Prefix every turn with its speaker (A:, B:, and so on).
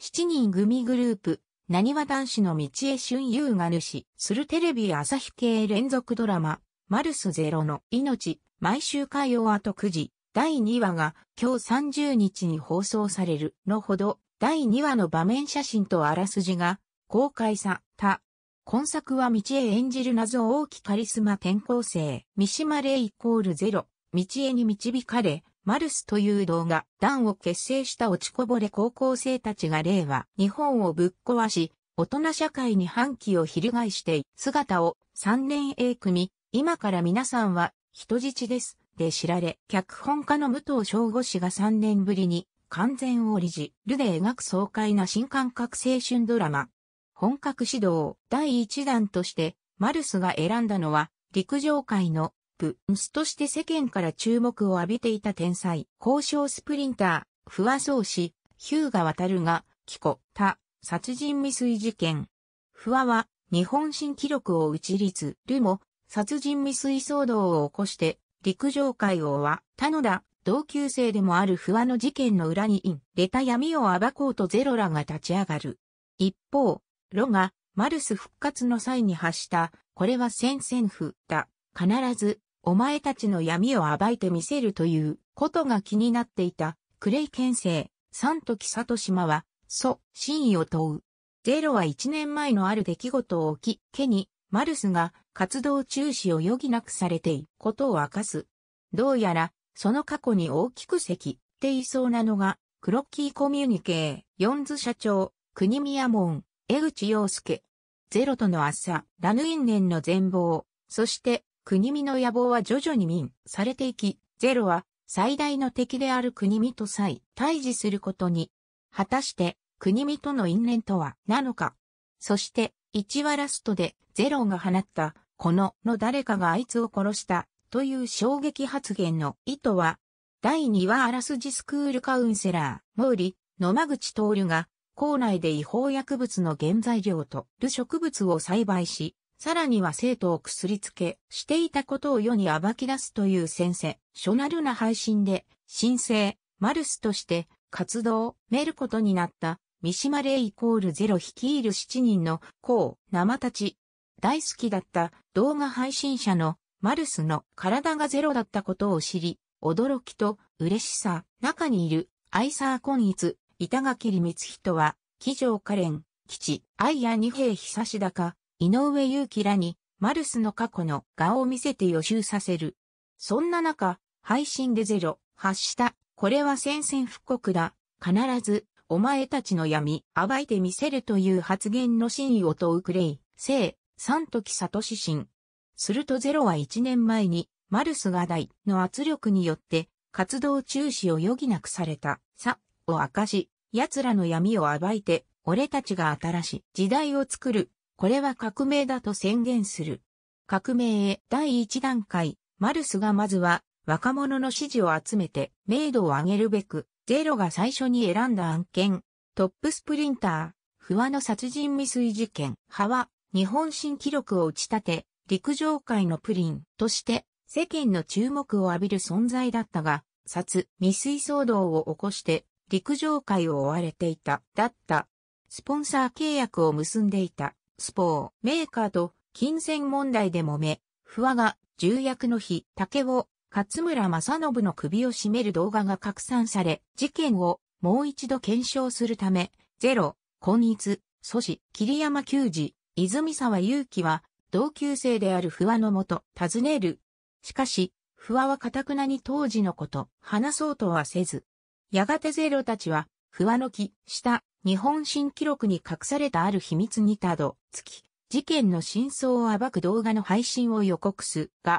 A: 7人組グループ、なにわ男子の道へ俊優が主、するテレビ朝日系連続ドラマ、マルスゼロの命、毎週火曜後9時、第2話が今日30日に放送されるのほど、第2話の場面写真とあらすじが公開された。今作は道へ演じる謎大きカリスマ転校生、三島レイコールゼロ、道へに導かれ、マルスという動画、団を結成した落ちこぼれ高校生たちが令和、日本をぶっ壊し、大人社会に反旗を翻して、姿を3年 A 組、今から皆さんは人質です、で知られ、脚本家の武藤翔吾氏が3年ぶりに、完全オリジ、ルで描く爽快な新感覚青春ドラマ。本格指導第1弾として、マルスが選んだのは、陸上界のプ、ンスとして世間から注目を浴びていた天才、交渉スプリンター、不破創氏、ヒューガ渡るが、キコ、他、殺人未遂事件。不破は、日本新記録を打ち立、つ、ルも、殺人未遂騒動を起こして、陸上界王は、他のだ、同級生でもある不破の事件の裏に隠れた闇を暴こうとゼロラが立ち上がる。一方、ロが、マルス復活の際に発した、これは宣戦譜だ、必ずお前たちの闇を暴いてみせるということが気になっていた、クレイ県政、サ時里島は、祖、真意を問う。ゼロは1年前のある出来事をきケニ、に、マルスが活動中止を余儀なくされていくことを明かす。どうやら、その過去に大きく席っていそうなのが、クロッキーコミュニケー、ヨンズ社長、国宮門、江口洋介。ゼロとの朝、ラヌイン年の全貌、そして、国見の野望は徐々に民されていき、ゼロは最大の敵である国見と際対峙することに。果たして国見との因縁とはなのか。そして1話ラストでゼロが放ったこのの誰かがあいつを殺したという衝撃発言の意図は第2話あらすじスクールカウンセラー、毛利、野間口徹が校内で違法薬物の原材料とる植物を栽培し、さらには生徒を薬つけしていたことを世に暴き出すという先生、ショナルな配信で、新生、マルスとして活動をめることになった、三島レイコールゼロ率いる7人の、こう、生たち。大好きだった動画配信者のマルスの体がゼロだったことを知り、驚きと嬉しさ、中にいるアイサーコンイツ、板垣光人は、騎乗レン、吉、愛や二平久志高、井上祐樹らに、マルスの過去の画を見せて予習させる。そんな中、配信でゼロ、発した、これは宣戦布告だ、必ず、お前たちの闇、暴いてみせるという発言の真意を問うクレイ、聖、三時里志針。するとゼロは一年前に、マルスが大の圧力によって、活動中止を余儀なくされた、さ、を明かし、奴らの闇を暴いて、俺たちが新しい時代を作るこれは革命だと宣言する。革命へ第一段階、マルスがまずは若者の支持を集めて、明度を上げるべく、ゼロが最初に選んだ案件、トップスプリンター、不和の殺人未遂事件、派は、日本新記録を打ち立て、陸上界のプリンとして、世間の注目を浴びる存在だったが、殺未遂騒動を起こして、陸上界を追われていた、だった。スポンサー契約を結んでいた。スポー、メーカーと金銭問題で揉め、不和が重役の日、竹を勝村正信の首を絞める動画が拡散され、事件をもう一度検証するため、ゼロ、今日、祖師、桐山球児、泉沢祐希は、同級生である不和のもと、尋ねる。しかし、不和は堅くなに当時のこと、話そうとはせず。やがてゼロたちは、不和の木、下、日本新記録に隠されたある秘密にたど、つき、事件の真相を暴く動画の配信を予告す、が、